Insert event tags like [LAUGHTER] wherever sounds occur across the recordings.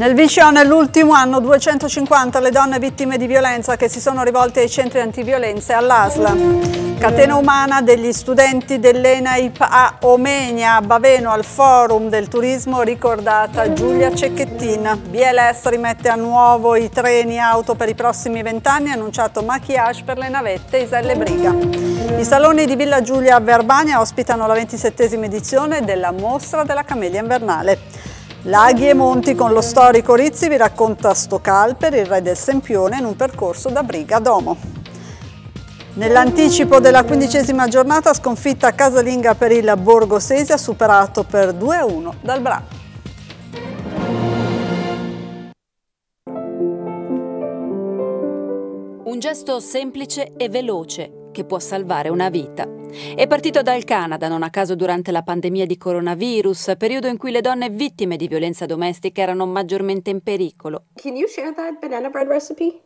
Nel Vicino nell'ultimo anno 250 le donne vittime di violenza che si sono rivolte ai centri antiviolenza e all'ASLA. Catena umana degli studenti dell'ENAIP a Omenia, a Baveno, al Forum del Turismo ricordata Giulia Cecchettin. BLS rimette a nuovo i treni auto per i prossimi vent'anni, annunciato maquillage per le navette Iselle Briga. I saloni di Villa Giulia a Verbania ospitano la 27esima edizione della Mostra della Camellia Invernale. Laghi e Monti con lo storico Rizzi vi racconta per il re del Sempione, in un percorso da Briga a Domo. Nell'anticipo della quindicesima giornata sconfitta casalinga per il Borgosese, superato per 2-1 dal Bra. Un gesto semplice e veloce, che può salvare una vita. È partito dal Canada, non a caso durante la pandemia di coronavirus, periodo in cui le donne vittime di violenza domestica erano maggiormente in pericolo. Can you share that banana bread recipe?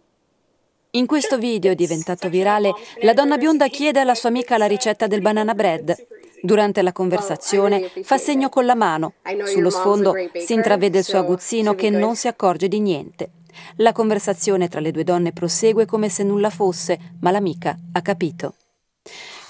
In questo video diventato virale, la donna bionda chiede alla sua amica la ricetta del banana bread. Durante la conversazione fa segno con la mano. Sullo sfondo si intravede il suo aguzzino che non si accorge di niente. La conversazione tra le due donne prosegue come se nulla fosse, ma l'amica ha capito.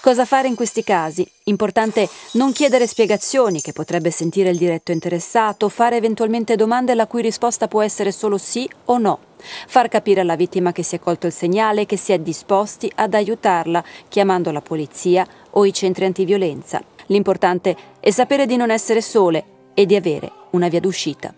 Cosa fare in questi casi? Importante non chiedere spiegazioni che potrebbe sentire il diretto interessato, fare eventualmente domande la cui risposta può essere solo sì o no. Far capire alla vittima che si è colto il segnale, e che si è disposti ad aiutarla chiamando la polizia o i centri antiviolenza. L'importante è sapere di non essere sole e di avere una via d'uscita.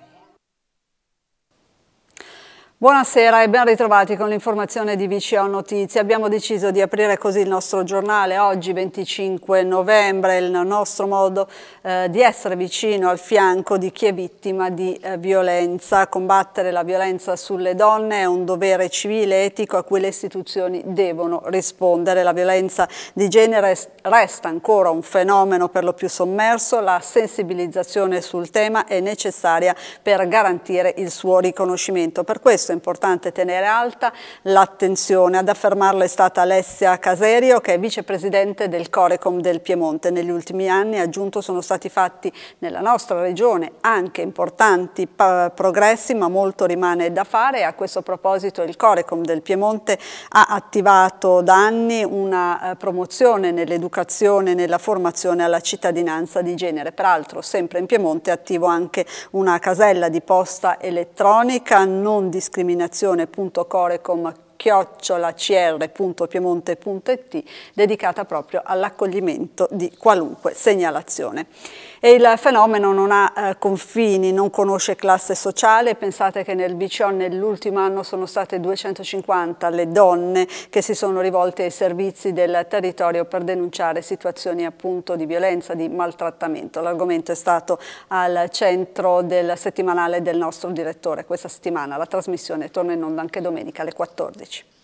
Buonasera e ben ritrovati con l'informazione di VCO Notizie. Abbiamo deciso di aprire così il nostro giornale oggi 25 novembre, il nostro modo eh, di essere vicino al fianco di chi è vittima di eh, violenza. Combattere la violenza sulle donne è un dovere civile e etico a cui le istituzioni devono rispondere. La violenza di genere resta ancora un fenomeno per lo più sommerso, la sensibilizzazione sul tema è necessaria per garantire il suo riconoscimento. Per questo questo è importante tenere alta l'attenzione. Ad affermarlo è stata Alessia Caserio, che è vicepresidente del Corecom del Piemonte. Negli ultimi anni, aggiunto, sono stati fatti nella nostra regione anche importanti progressi, ma molto rimane da fare. A questo proposito il Corecom del Piemonte ha attivato da anni una eh, promozione nell'educazione e nella formazione alla cittadinanza di genere. Peraltro, sempre in Piemonte è attivo anche una casella di posta elettronica non discriminata discriminazione.corecom.com chiocciolacr.piemonte.it dedicata proprio all'accoglimento di qualunque segnalazione. E il fenomeno non ha eh, confini, non conosce classe sociale. Pensate che nel BCO nell'ultimo anno sono state 250 le donne che si sono rivolte ai servizi del territorio per denunciare situazioni appunto di violenza, di maltrattamento. L'argomento è stato al centro del settimanale del nostro direttore questa settimana. La trasmissione torna in onda anche domenica alle 14.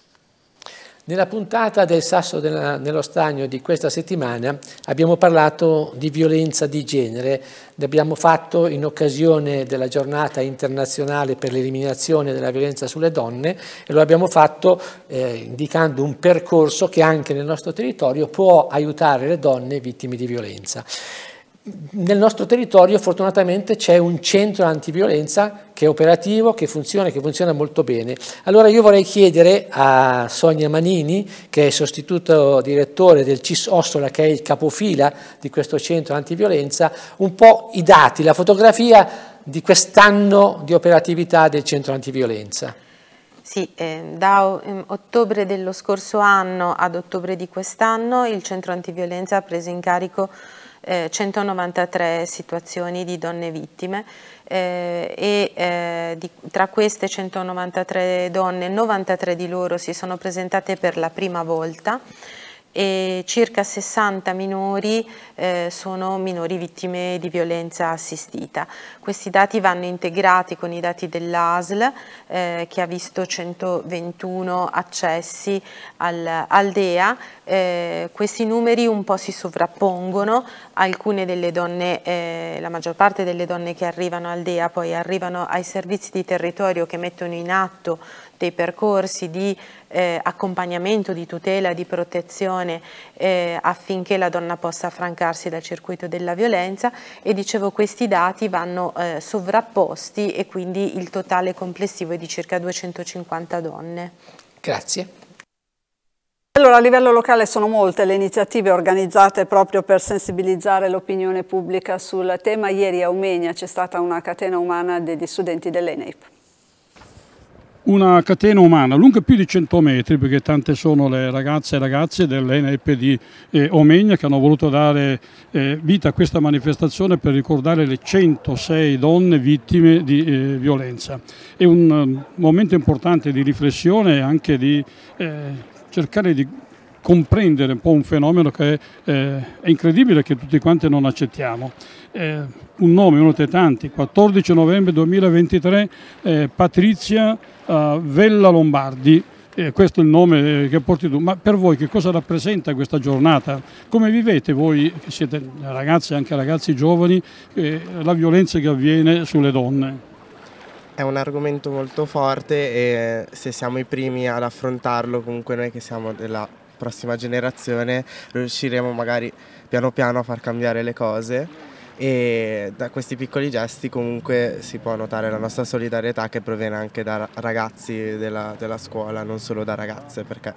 Nella puntata del Sasso della, nello Stagno di questa settimana abbiamo parlato di violenza di genere, l'abbiamo fatto in occasione della giornata internazionale per l'eliminazione della violenza sulle donne e lo abbiamo fatto eh, indicando un percorso che anche nel nostro territorio può aiutare le donne vittime di violenza nel nostro territorio fortunatamente c'è un centro antiviolenza che è operativo, che funziona, che funziona molto bene. Allora io vorrei chiedere a Sonia Manini, che è sostituto direttore del CIS Ostola, che è il capofila di questo centro antiviolenza, un po' i dati, la fotografia di quest'anno di operatività del centro antiviolenza. Sì, eh, da ehm, ottobre dello scorso anno ad ottobre di quest'anno il centro antiviolenza ha preso in carico eh, 193 situazioni di donne vittime eh, e eh, di, tra queste 193 donne 93 di loro si sono presentate per la prima volta e circa 60 minori eh, sono minori vittime di violenza assistita. Questi dati vanno integrati con i dati dell'ASL eh, che ha visto 121 accessi al, al DEA, eh, questi numeri un po' si sovrappongono, alcune delle donne, eh, la maggior parte delle donne che arrivano al DEA poi arrivano ai servizi di territorio che mettono in atto dei percorsi di eh, accompagnamento, di tutela, di protezione eh, affinché la donna possa affrancarsi dal circuito della violenza e dicevo questi dati vanno eh, sovrapposti e quindi il totale complessivo è di circa 250 donne. Grazie. Allora, a livello locale sono molte le iniziative organizzate proprio per sensibilizzare l'opinione pubblica sul tema. Ieri a Umenia c'è stata una catena umana degli studenti dell'ENEIP una catena umana lunga più di 100 metri, perché tante sono le ragazze e ragazze dell'ENEP di eh, Omegna che hanno voluto dare eh, vita a questa manifestazione per ricordare le 106 donne vittime di eh, violenza. È un eh, momento importante di riflessione e anche di eh, cercare di comprendere un po' un fenomeno che eh, è incredibile che tutti quanti non accettiamo. Eh, un nome, uno dei tanti, 14 novembre 2023, eh, Patrizia eh, Vella Lombardi, eh, questo è il nome eh, che porti tu, ma per voi che cosa rappresenta questa giornata? Come vivete voi, che siete ragazzi e anche ragazzi giovani, eh, la violenza che avviene sulle donne? È un argomento molto forte e se siamo i primi ad affrontarlo comunque noi che siamo della prossima generazione riusciremo magari piano piano a far cambiare le cose e da questi piccoli gesti comunque si può notare la nostra solidarietà che proviene anche da ragazzi della, della scuola, non solo da ragazze perché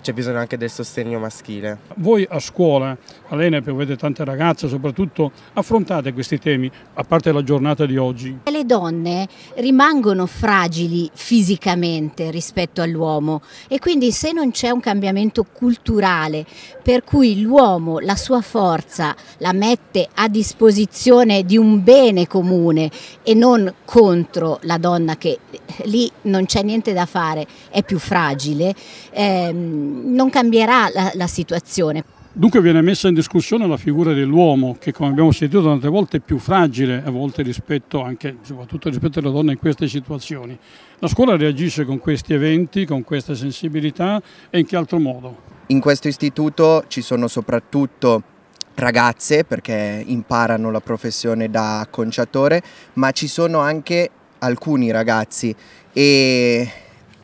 c'è bisogno anche del sostegno maschile. Voi a scuola, all'Enep, avete tante ragazze, soprattutto affrontate questi temi, a parte la giornata di oggi. Le donne rimangono fragili fisicamente rispetto all'uomo e quindi se non c'è un cambiamento culturale per cui l'uomo la sua forza la mette a disposizione di un bene comune e non contro la donna che lì non c'è niente da fare, è più fragile, ehm, non cambierà la, la situazione. Dunque viene messa in discussione la figura dell'uomo che come abbiamo sentito tante volte è più fragile a volte rispetto anche, soprattutto rispetto alla donna in queste situazioni. La scuola reagisce con questi eventi, con questa sensibilità e in che altro modo? In questo istituto ci sono soprattutto ragazze perché imparano la professione da conciatore, ma ci sono anche alcuni ragazzi e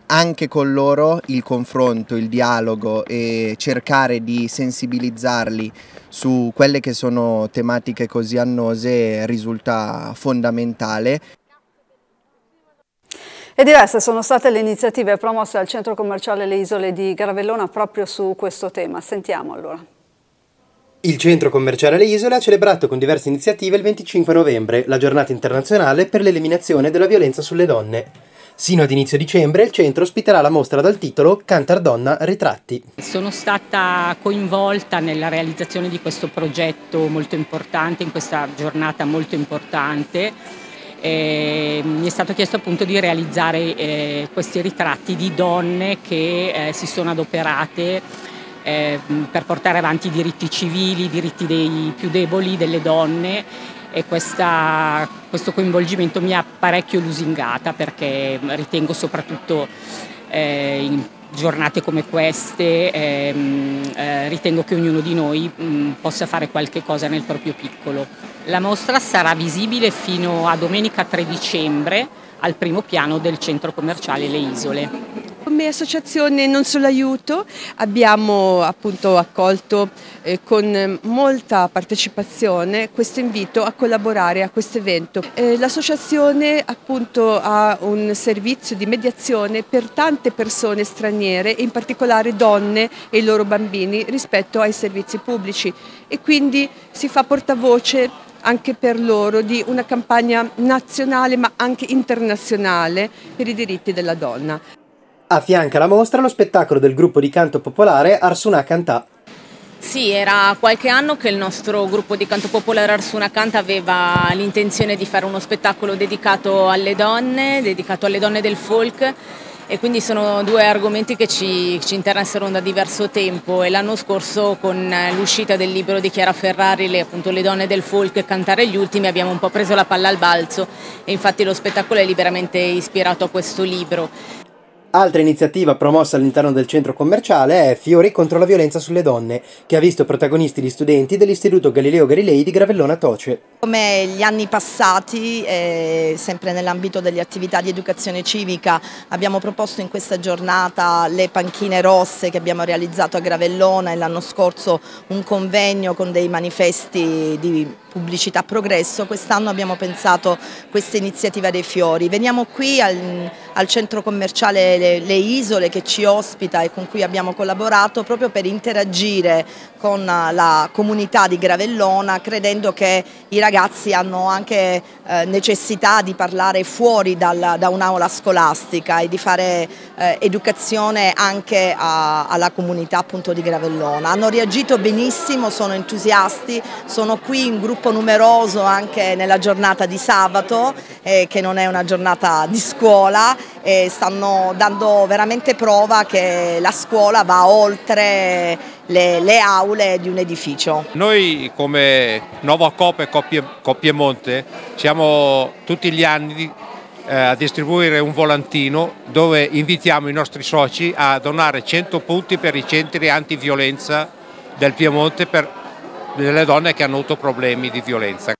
anche con loro il confronto, il dialogo e cercare di sensibilizzarli su quelle che sono tematiche così annose risulta fondamentale. E diverse sono state le iniziative promosse al centro commerciale Le Isole di Gravellona proprio su questo tema. Sentiamo allora. Il centro commerciale Le Isole ha celebrato con diverse iniziative il 25 novembre la giornata internazionale per l'eliminazione della violenza sulle donne. Sino ad inizio dicembre il centro ospiterà la mostra dal titolo Cantardonna Ritratti. Sono stata coinvolta nella realizzazione di questo progetto molto importante, in questa giornata molto importante. Eh, mi è stato chiesto appunto di realizzare eh, questi ritratti di donne che eh, si sono adoperate ehm, per portare avanti i diritti civili, i diritti dei più deboli, delle donne e questa, questo coinvolgimento mi ha parecchio lusingata perché ritengo soprattutto eh, in giornate come queste ehm, eh, ritengo che ognuno di noi mh, mm, possa fare qualche cosa nel proprio piccolo. La mostra sarà visibile fino a domenica 3 dicembre al primo piano del centro commerciale Le Isole. Come associazione Non Solo Aiuto abbiamo appunto accolto eh, con molta partecipazione questo invito a collaborare a questo evento. Eh, L'associazione appunto ha un servizio di mediazione per tante persone straniere, in particolare donne e i loro bambini rispetto ai servizi pubblici e quindi si fa portavoce anche per loro di una campagna nazionale ma anche internazionale per i diritti della donna. Affianca la mostra lo spettacolo del gruppo di canto popolare Arsuna Cantà. Sì, era qualche anno che il nostro gruppo di canto popolare Arsuna Canta aveva l'intenzione di fare uno spettacolo dedicato alle donne, dedicato alle donne del folk e quindi sono due argomenti che ci, ci interessano da diverso tempo e l'anno scorso con l'uscita del libro di Chiara Ferrari, le, appunto Le donne del folk cantare gli ultimi, abbiamo un po' preso la palla al balzo e infatti lo spettacolo è liberamente ispirato a questo libro. Altra iniziativa promossa all'interno del centro commerciale è Fiori contro la violenza sulle donne, che ha visto protagonisti gli studenti dell'Istituto Galileo Galilei di Gravellona Toce. Come gli anni passati, eh, sempre nell'ambito delle attività di educazione civica, abbiamo proposto in questa giornata le panchine rosse che abbiamo realizzato a Gravellona e l'anno scorso un convegno con dei manifesti di pubblicità progresso, quest'anno abbiamo pensato questa iniziativa dei fiori. Veniamo qui al, al centro commerciale le, le, isole che ci ospita e con cui abbiamo collaborato proprio per interagire con eh, la comunità di Gravellona credendo che i ragazzi hanno anche eh, necessità di parlare fuori dal, da un'aula scolastica e di fare eh, educazione anche a, alla comunità appunto di Gravellona. Hanno reagito benissimo, sono entusiasti, sono qui in gruppo numeroso anche nella giornata di sabato eh, che non è una giornata di scuola, e stanno dando dando veramente prova che la scuola va oltre le, le aule di un edificio. Noi come Nuova Coppa e Coppiemonte siamo tutti gli anni eh, a distribuire un volantino dove invitiamo i nostri soci a donare 100 punti per i centri antiviolenza del Piemonte per le donne che hanno avuto problemi di violenza.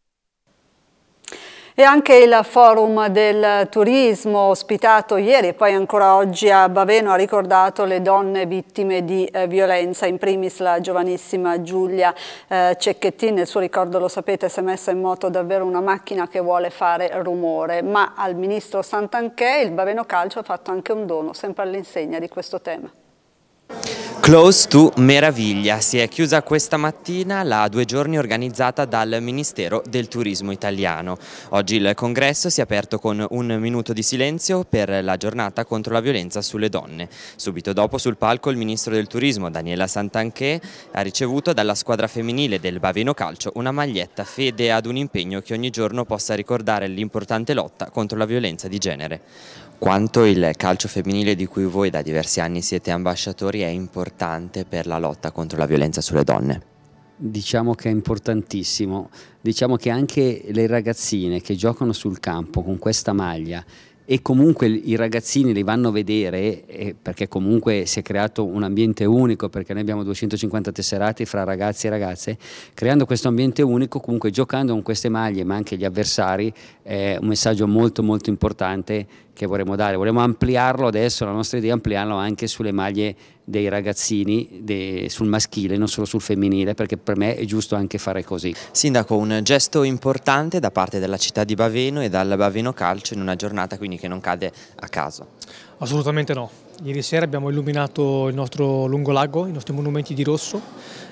E anche il forum del turismo ospitato ieri e poi ancora oggi a Baveno ha ricordato le donne vittime di eh, violenza, in primis la giovanissima Giulia eh, Cecchettini, il suo ricordo lo sapete si è messa in moto davvero una macchina che vuole fare rumore, ma al ministro Santanchè il Baveno Calcio ha fatto anche un dono sempre all'insegna di questo tema. Close to Meraviglia si è chiusa questa mattina la due giorni organizzata dal Ministero del Turismo italiano. Oggi il congresso si è aperto con un minuto di silenzio per la giornata contro la violenza sulle donne. Subito dopo sul palco il Ministro del Turismo Daniela Santanché ha ricevuto dalla squadra femminile del Bavino Calcio una maglietta fede ad un impegno che ogni giorno possa ricordare l'importante lotta contro la violenza di genere quanto il calcio femminile di cui voi da diversi anni siete ambasciatori è importante per la lotta contro la violenza sulle donne? Diciamo che è importantissimo, diciamo che anche le ragazzine che giocano sul campo con questa maglia e comunque i ragazzini li vanno a vedere eh, perché comunque si è creato un ambiente unico perché noi abbiamo 250 tesserati fra ragazzi e ragazze creando questo ambiente unico comunque giocando con queste maglie ma anche gli avversari è un messaggio molto molto importante che vorremmo dare vorremmo ampliarlo adesso la nostra idea è ampliarlo anche sulle maglie dei ragazzini de, sul maschile, non solo sul femminile, perché per me è giusto anche fare così. Sindaco, un gesto importante da parte della città di Baveno e dal Baveno Calcio in una giornata quindi che non cade a caso. Assolutamente no. Ieri sera abbiamo illuminato il nostro lungolago, i nostri monumenti di rosso.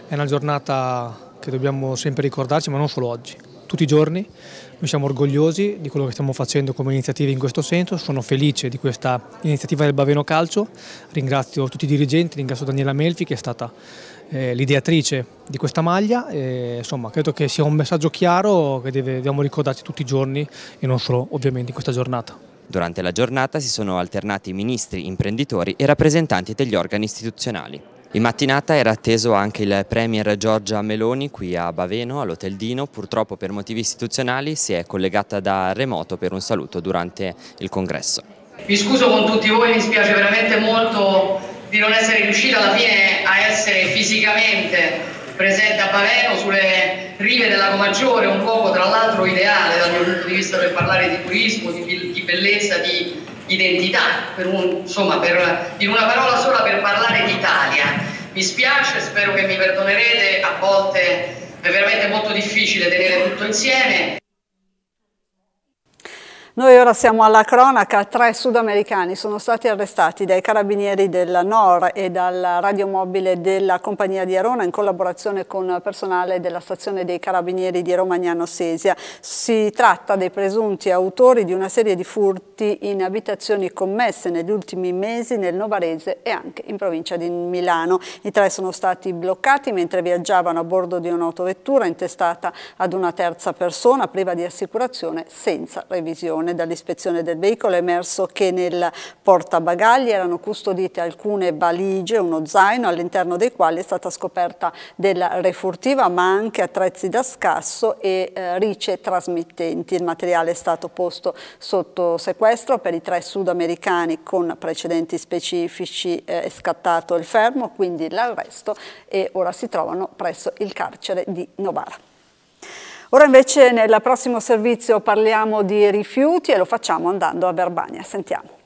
È una giornata che dobbiamo sempre ricordarci, ma non solo oggi tutti i giorni. Noi siamo orgogliosi di quello che stiamo facendo come iniziativa in questo senso, sono felice di questa iniziativa del Baveno Calcio, ringrazio tutti i dirigenti, ringrazio Daniela Melfi che è stata eh, l'ideatrice di questa maglia, e, insomma credo che sia un messaggio chiaro che deve, dobbiamo ricordarci tutti i giorni e non solo ovviamente in questa giornata. Durante la giornata si sono alternati ministri, imprenditori e rappresentanti degli organi istituzionali. In mattinata era atteso anche il Premier Giorgia Meloni qui a Baveno, all'Hotel Dino. Purtroppo per motivi istituzionali si è collegata da remoto per un saluto durante il congresso. Mi scuso con tutti voi, mi spiace veramente molto di non essere riuscita alla fine a essere fisicamente presente a Baveno sulle rive del Lago Maggiore, un luogo tra l'altro ideale dal mio punto di vista per parlare di turismo, di bellezza, di identità, per un, insomma, per, in una parola sola per parlare d'Italia. Mi spiace, spero che mi perdonerete, a volte è veramente molto difficile tenere tutto insieme. Noi ora siamo alla cronaca, tre sudamericani sono stati arrestati dai carabinieri della NOR e dal radiomobile della compagnia di Arona in collaborazione con personale della stazione dei carabinieri di Romagnano Sesia. Si tratta dei presunti autori di una serie di furti in abitazioni commesse negli ultimi mesi nel Novarese e anche in provincia di Milano. I tre sono stati bloccati mentre viaggiavano a bordo di un'autovettura intestata ad una terza persona priva di assicurazione senza revisione ispezione. Dall'ispezione del veicolo è emerso che nel portabagagli erano custodite alcune valigie, uno zaino, all'interno dei quali è stata scoperta della refurtiva, ma anche attrezzi da scasso e eh, rice trasmittenti. Il materiale è stato posto sotto sequestro per i tre sudamericani con precedenti specifici eh, è scattato il fermo, quindi l'arresto e ora si trovano presso il carcere di Novara. Ora invece nel prossimo servizio parliamo di rifiuti e lo facciamo andando a Verbania. Sentiamo.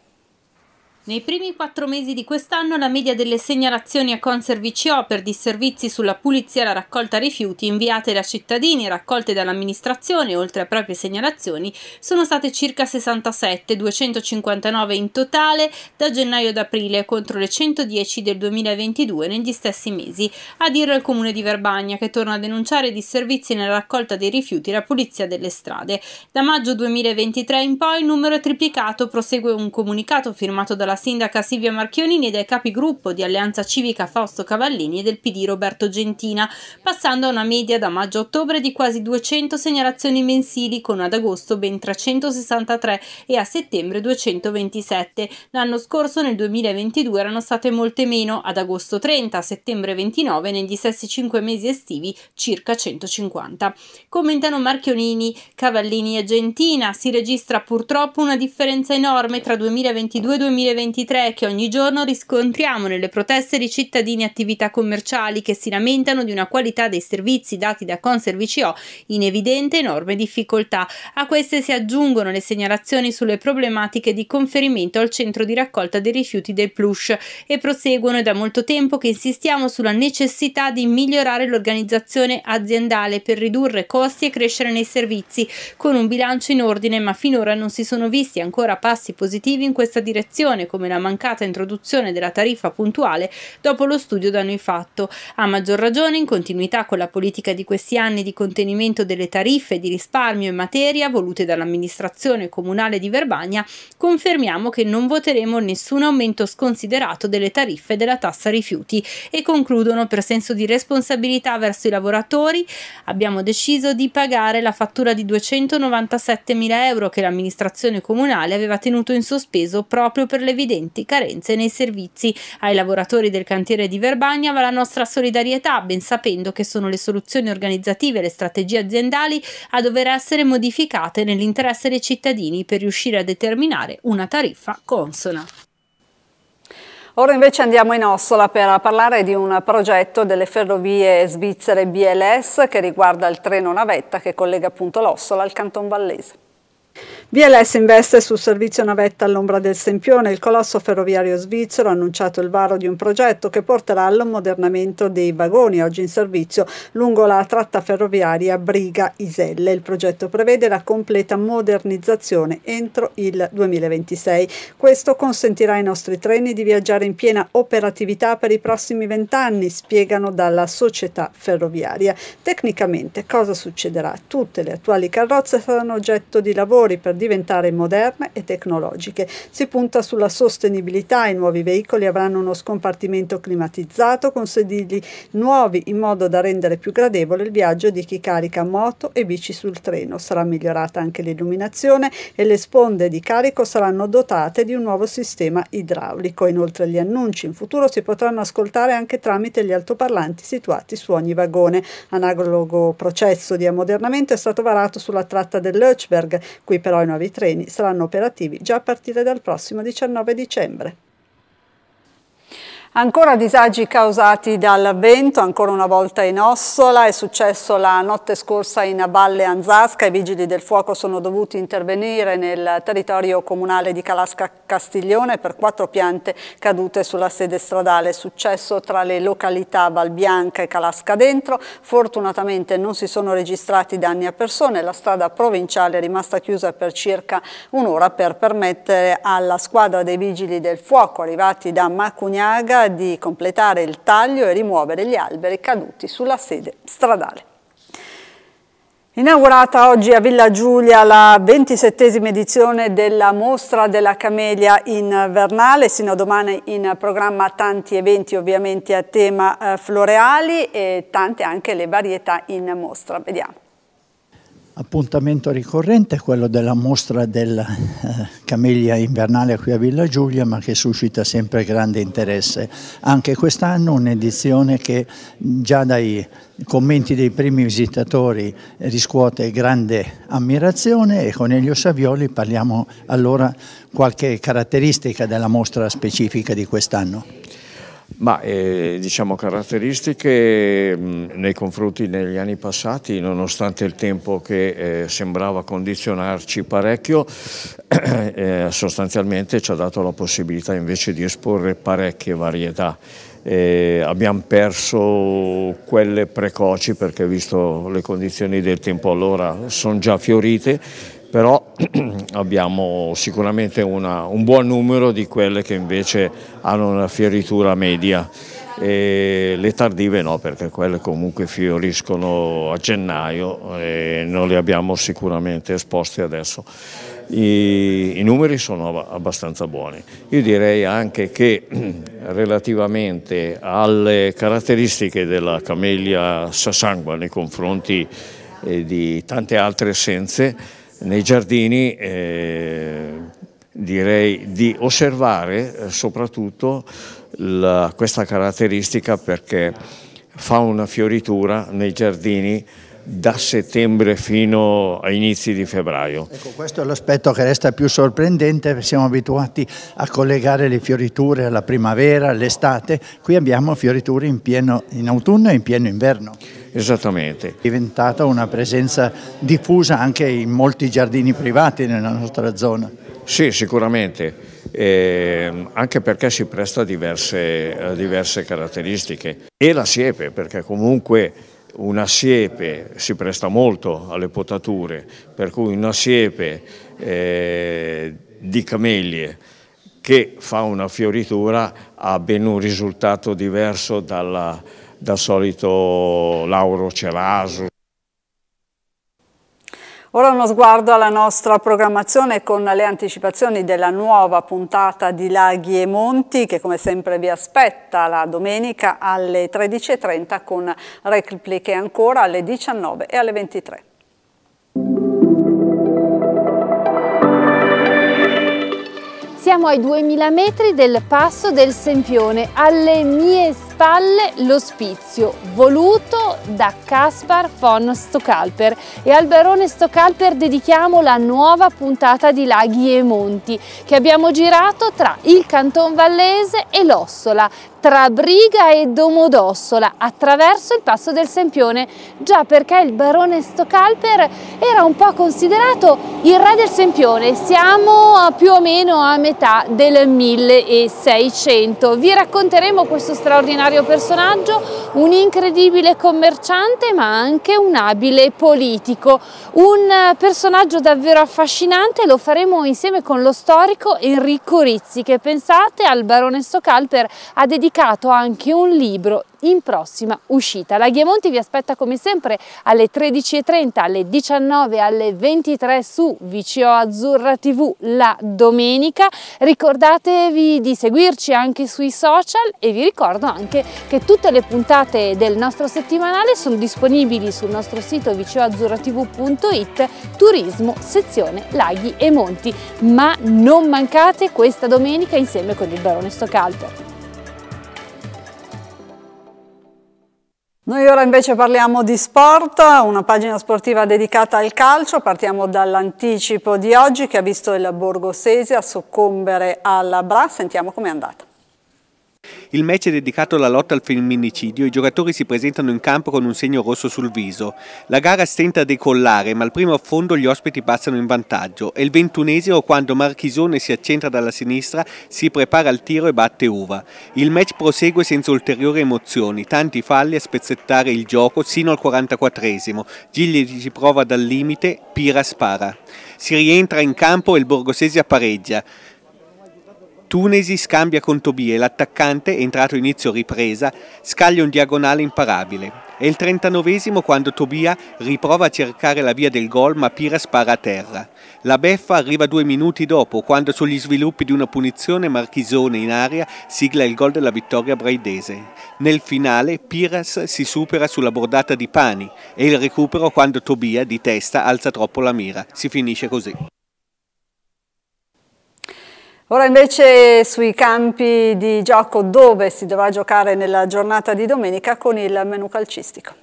Nei primi quattro mesi di quest'anno la media delle segnalazioni a Conservicio per disservizi sulla pulizia e la raccolta rifiuti inviate da cittadini e raccolte dall'amministrazione, oltre a proprie segnalazioni, sono state circa 67, 259 in totale da gennaio ad aprile contro le 110 del 2022 negli stessi mesi, a dirlo il comune di Verbagna che torna a denunciare disservizi nella raccolta dei rifiuti e la pulizia delle strade. Da maggio 2023 in poi il numero è triplicato, prosegue un comunicato firmato dalla sindaca Silvia Marchionini e dai capigruppo di Alleanza Civica Fausto Cavallini e del PD Roberto Gentina, passando a una media da maggio a ottobre di quasi 200 segnalazioni mensili con ad agosto ben 363 e a settembre 227. L'anno scorso nel 2022 erano state molte meno, ad agosto 30, a settembre 29 negli stessi 5 mesi estivi circa 150. Commentano Marchionini, Cavallini e Gentina, si registra purtroppo una differenza enorme tra 2022 e 2023 2023 che ogni giorno riscontriamo nelle proteste di cittadini e attività commerciali che si lamentano di una qualità dei servizi dati da Conservicio in evidente enorme difficoltà. A queste si aggiungono le segnalazioni sulle problematiche di conferimento al centro di raccolta dei rifiuti del Plush e proseguono è da molto tempo che insistiamo sulla necessità di migliorare l'organizzazione aziendale per ridurre costi e crescere nei servizi con un bilancio in ordine ma finora non si sono visti ancora passi positivi in questa direzione come la mancata introduzione della tariffa puntuale dopo lo studio da noi fatto. A maggior ragione, in continuità con la politica di questi anni di contenimento delle tariffe e di risparmio in materia volute dall'amministrazione comunale di Verbagna, confermiamo che non voteremo nessun aumento sconsiderato delle tariffe della tassa rifiuti e concludono per senso di responsabilità verso i lavoratori abbiamo deciso di pagare la fattura di 297 mila euro che l'amministrazione comunale aveva tenuto in sospeso proprio per le evidenti carenze nei servizi. Ai lavoratori del cantiere di Verbagna va la nostra solidarietà, ben sapendo che sono le soluzioni organizzative e le strategie aziendali a dover essere modificate nell'interesse dei cittadini per riuscire a determinare una tariffa consona. Ora invece andiamo in Ossola per parlare di un progetto delle ferrovie svizzere BLS che riguarda il treno navetta che collega appunto l'Ossola al Canton Vallese. VLS investe sul servizio navetta all'ombra del Sempione. Il colosso ferroviario svizzero ha annunciato il varo di un progetto che porterà all'ammodernamento dei vagoni oggi in servizio lungo la tratta ferroviaria Briga-Iselle. Il progetto prevede la completa modernizzazione entro il 2026. Questo consentirà ai nostri treni di viaggiare in piena operatività per i prossimi vent'anni, spiegano dalla società ferroviaria. Tecnicamente cosa succederà? Tutte le attuali carrozze saranno oggetto di lavoro motori per diventare moderne e tecnologiche. Si punta sulla sostenibilità, i nuovi veicoli avranno uno scompartimento climatizzato con sedili nuovi in modo da rendere più gradevole il viaggio di chi carica moto e bici sul treno. Sarà migliorata anche l'illuminazione e le sponde di carico saranno dotate di un nuovo sistema idraulico. Inoltre gli annunci in futuro si potranno ascoltare anche tramite gli altoparlanti situati su ogni vagone. Analogo processo di ammodernamento è stato varato sulla tratta dell'Öchberg, qui però i nuovi treni saranno operativi già a partire dal prossimo 19 dicembre. Ancora disagi causati dal vento, ancora una volta in Ossola, è successo la notte scorsa in Valle Anzasca, i vigili del fuoco sono dovuti intervenire nel territorio comunale di Calasca Castiglione per quattro piante cadute sulla sede stradale, è successo tra le località Valbianca e Calasca Dentro, fortunatamente non si sono registrati danni a persone, la strada provinciale è rimasta chiusa per circa un'ora per permettere alla squadra dei vigili del fuoco arrivati da Macugnaga di completare il taglio e rimuovere gli alberi caduti sulla sede stradale. Inaugurata oggi a Villa Giulia la ventisettesima edizione della Mostra della Camelia Invernale, sino a domani in programma tanti eventi ovviamente a tema eh, floreali e tante anche le varietà in mostra. Vediamo appuntamento ricorrente è quello della mostra della eh, Camellia invernale qui a Villa Giulia, ma che suscita sempre grande interesse. Anche quest'anno un'edizione che già dai commenti dei primi visitatori riscuote grande ammirazione e con Elio Savioli parliamo allora qualche caratteristica della mostra specifica di quest'anno. Ma eh, diciamo caratteristiche mh, mm, nei confronti degli anni passati, nonostante il tempo che eh, sembrava condizionarci parecchio, [CLEARS THROAT] eh, sostanzialmente ci ha dato la possibilità invece di esporre parecchie varietà. Eh, abbiamo perso quelle precoci perché visto le condizioni del tempo allora sono già fiorite però [CLEARS THROAT] abbiamo sicuramente una, un buon numero di quelle che invece hanno una fioritura media. E le tardive no perché quelle comunque fioriscono a gennaio e non le abbiamo sicuramente esposte adesso. I, i numeri sono abbastanza buoni. Io direi anche che [CLEARS THROAT] relativamente alle caratteristiche della camellia sassangua nei confronti eh, di tante altre essenze nei giardini eh, direi di osservare eh, soprattutto la, questa caratteristica perché fa una fioritura nei giardini da settembre fino a inizi di febbraio. Ecco, questo è l'aspetto che resta più sorprendente, siamo abituati a collegare le fioriture alla primavera, all'estate, qui abbiamo fioriture in, pieno, in autunno e in pieno inverno. Esattamente. È diventata una presenza diffusa anche in molti giardini privati nella nostra zona. Sì, sicuramente. Eh, anche perché si presta a diverse, a diverse caratteristiche. E la siepe, perché comunque una siepe si presta molto alle potature, per cui una siepe eh, di camelie che fa una fioritura ha ben un risultato diverso dalla, dal solito lauro celaso. Ora uno sguardo alla nostra programmazione con le anticipazioni della nuova puntata di Laghi e Monti che come sempre vi aspetta la domenica alle 13.30 con repliche ancora alle 19 e alle 23. Siamo ai 2000 metri del passo del Sempione, alle mie spalle lo voluto da Caspar von Stokalper e al barone Stokalper dedichiamo la nuova puntata di Laghi e Monti che abbiamo girato tra il Canton Vallese e l'Ossola, tra Briga e Domodossola attraverso il passo del Sempione, già perché il barone Stokalper era un po' considerato il re del Sempione, siamo più o meno a metà del 1600. Vi racconteremo questo straordinario straordinario personaggio, un incredibile commerciante ma anche un abile politico, un eh, personaggio davvero affascinante, lo faremo insieme con lo storico Enrico Rizzi che pensate al barone Calper ha dedicato anche un libro in prossima uscita. La Ghiamonti vi aspetta come sempre alle 13.30, alle 19, alle 23 su VCO Azzurra TV la domenica. Ricordatevi di seguirci anche sui social e vi ricordo anche anche che tutte le puntate del nostro settimanale sono disponibili sul nostro sito viceoazzurratv.it turismo sezione laghi e monti ma non mancate questa domenica insieme con il barone Stocalto. Noi ora invece parliamo di sport, una pagina sportiva dedicata al calcio. Partiamo dall'anticipo di oggi che ha visto il Borgo Borgosese soccombere alla Bra. Sentiamo com'è andata. Il match è dedicato alla lotta al femminicidio, i giocatori si presentano in campo con un segno rosso sul viso. La gara stenta a decollare, ma al primo affondo gli ospiti passano in vantaggio. È il ventunesimo quando Marchisone si accentra dalla sinistra, si prepara al tiro e batte Uva. Il match prosegue senza ulteriori emozioni, tanti falli a spezzettare il gioco sino al 44esimo. Gigli si prova dal limite, Pira spara. Si rientra in campo e il borgosesi appareggia. Tunesi scambia con Tobie, l'attaccante, entrato inizio ripresa, scaglia un diagonale imparabile. È il 39 quando Tobia riprova a cercare la via del gol ma Pira spara a terra. La beffa arriva due minuti dopo quando sugli sviluppi di una punizione Marchisone in aria sigla il gol della vittoria braidese. Nel finale Piras si supera sulla bordata di Pani e il recupero quando Tobia di testa alza troppo la mira. Si finisce così. Ora invece sui campi di gioco dove si dovrà giocare nella giornata di domenica con il menù calcistico.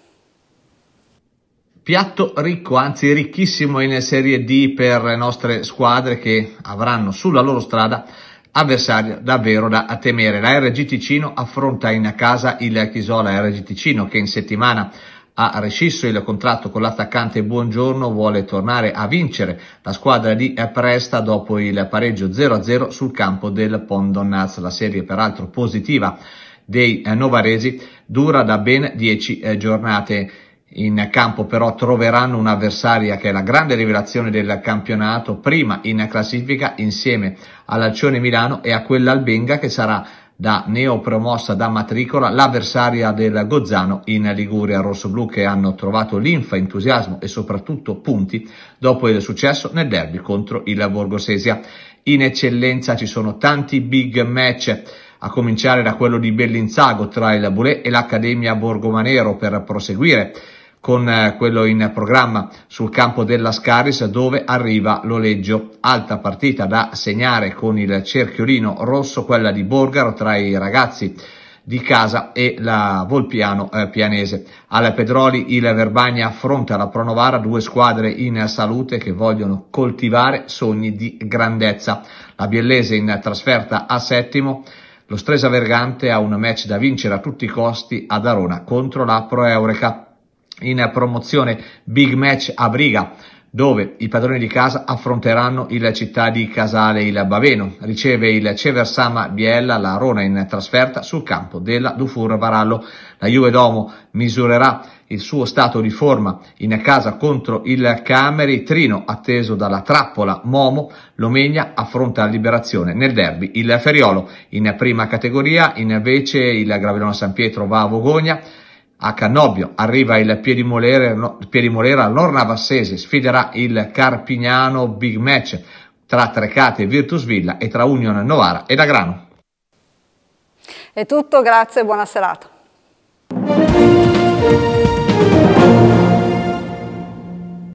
Piatto ricco, anzi ricchissimo in Serie D per le nostre squadre che avranno sulla loro strada avversari davvero da temere. La RG Ticino affronta in casa il Chisola RG Ticino che in settimana ha rescisso il contratto con l'attaccante Buongiorno, vuole tornare a vincere la squadra di Presta dopo il pareggio 0-0 sul campo del Pondonaz, la serie peraltro positiva dei eh, novaresi dura da ben 10 eh, giornate. In campo però troveranno un'avversaria che è la grande rivelazione del campionato, prima in classifica insieme all'Alcione Milano e a quell'Albenga che sarà da neopromossa da matricola l'avversaria del Gozzano in Liguria rossoblù che hanno trovato linfa, entusiasmo e soprattutto punti dopo il successo nel derby contro il Borgosesia. In eccellenza ci sono tanti big match a cominciare da quello di Bellinzago tra il Bulè e l'Accademia Borgomanero per proseguire con eh, quello in programma sul campo della Scaris dove arriva l'oleggio. Alta partita da segnare con il cerchiolino rosso, quella di Borgaro tra i ragazzi di casa e la Volpiano eh, pianese. Alla Pedroli il Verbagna affronta la Pronovara, due squadre in salute che vogliono coltivare sogni di grandezza. La Biellese in trasferta a settimo, lo Stresa Vergante ha un match da vincere a tutti i costi ad Arona contro la Pro Eureka in promozione Big Match a Briga dove i padroni di casa affronteranno il città di Casale il Baveno. Riceve il Ceversama Biella la Rona in trasferta sul campo della Dufour Varallo. La Juve Domo misurerà il suo stato di forma in casa contro il Cameri Trino atteso dalla trappola Momo Lomegna affronta la Liberazione nel derby il Feriolo in prima categoria invece il Gravelona San Pietro va a Vogogna a Cannobio, arriva il Piedimolera, Piedimolera all'Ornavassese, sfiderà il Carpignano Big Match tra Trecate e Virtus Villa e tra Union Novara e Grano. È tutto, grazie e buona serata.